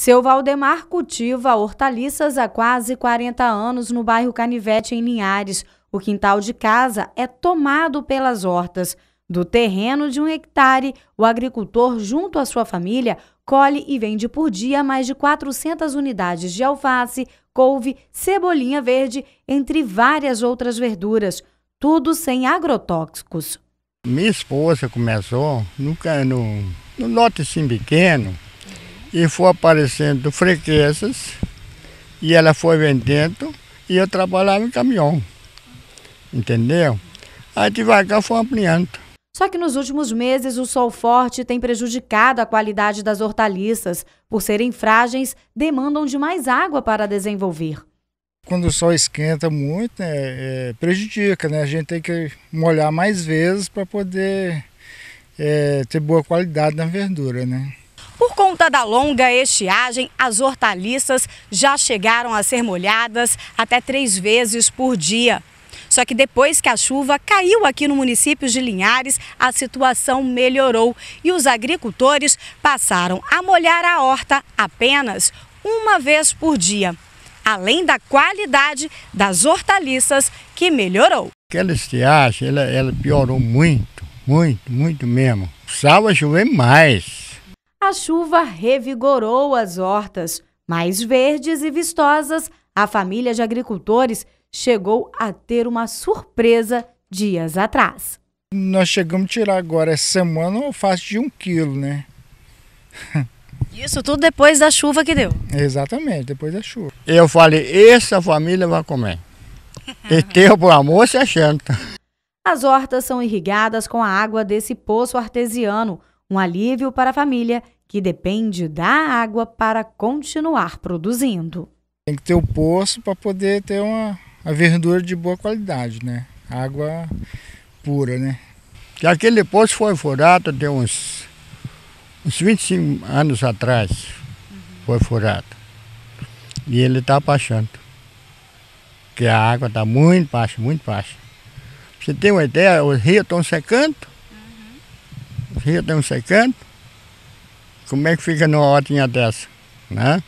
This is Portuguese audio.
Seu Valdemar cultiva hortaliças há quase 40 anos no bairro Canivete, em Linhares. O quintal de casa é tomado pelas hortas. Do terreno de um hectare, o agricultor, junto à sua família, colhe e vende por dia mais de 400 unidades de alface, couve, cebolinha verde, entre várias outras verduras. Tudo sem agrotóxicos. Minha esposa começou no, no lote assim pequeno, e foi aparecendo freguesas e ela foi vendendo e eu trabalhava em caminhão. Entendeu? Aí devagar foi ampliando. Só que nos últimos meses o sol forte tem prejudicado a qualidade das hortaliças. Por serem frágeis, demandam de mais água para desenvolver. Quando o sol esquenta muito, né, é, prejudica, né? A gente tem que molhar mais vezes para poder é, ter boa qualidade na verdura, né? Por conta da longa estiagem, as hortaliças já chegaram a ser molhadas até três vezes por dia. Só que depois que a chuva caiu aqui no município de Linhares, a situação melhorou e os agricultores passaram a molhar a horta apenas uma vez por dia, além da qualidade das hortaliças que melhorou. Aquela estiagem, ela, ela piorou muito, muito, muito mesmo. Salva chover mais a chuva revigorou as hortas. Mais verdes e vistosas, a família de agricultores chegou a ter uma surpresa dias atrás. Nós chegamos a tirar agora, essa semana, um faço de um quilo, né? Isso tudo depois da chuva que deu. Exatamente, depois da chuva. Eu falei, essa família vai comer. e por amor, se achando. As hortas são irrigadas com a água desse poço artesiano, um alívio para a família que depende da água para continuar produzindo. Tem que ter o poço para poder ter uma a verdura de boa qualidade, né? Água pura, né? Que aquele poço foi furado há uns, uns 25 anos atrás. Uhum. Foi furado. E ele está baixando. Porque a água está muito baixa, muito baixa. você tem uma ideia, os rios estão secando. Uhum. Os rios estão secando como é que fica numa horinha dessa, né?